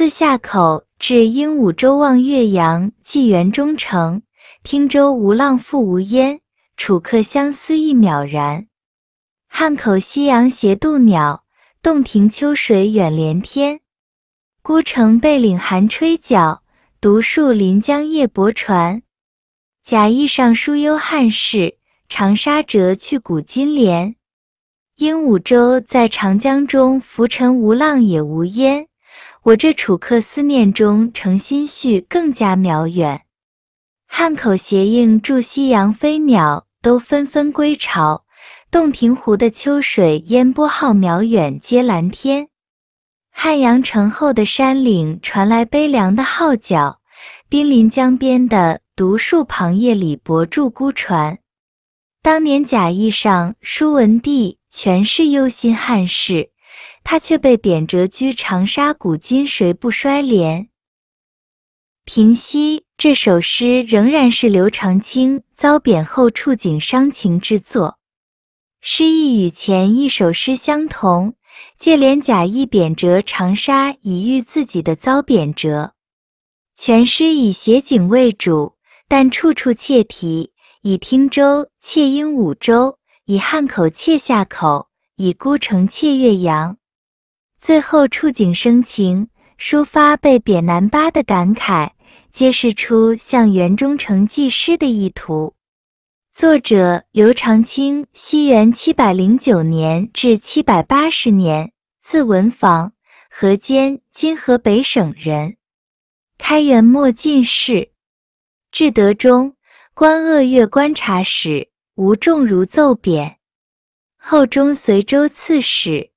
自夏口至鹦鹉洲望岳阳，寄元中丞。汀州无浪复无烟，楚客相思亦渺然。汉口夕阳斜渡鸟，洞庭秋水远连天。孤城背岭寒吹角，独树临江夜泊船。贾谊上书幽汉室，长沙谪去古今莲。鹦鹉洲在长江中浮沉，无浪也无烟。我这楚客思念中，诚心绪更加渺远。汉口斜映住夕阳，飞鸟都纷纷归巢。洞庭湖的秋水烟波浩渺远接蓝天。汉阳城后的山岭传来悲凉的号角。濒临江边的独树旁，夜里泊住孤船。当年贾谊上书文帝，全是忧心汉室。他却被贬谪居长沙，古今谁不衰怜？平息这首诗仍然是刘长卿遭贬后触景伤情之作。诗意与前一首诗相同，借联贾谊贬谪长沙以喻自己的遭贬谪。全诗以写景为主，但处处切题：以汀州切鹦鹉洲，以汉口切下口，以孤城切岳阳。最后触景生情，抒发被贬南巴的感慨，揭示出向元中丞寄诗的意图。作者刘长卿（西元709年至7 8十年），字文房，河间（今河北省）人。开元末进士，至德中官鄂越观察使，吴仲如奏贬，后中随州刺史。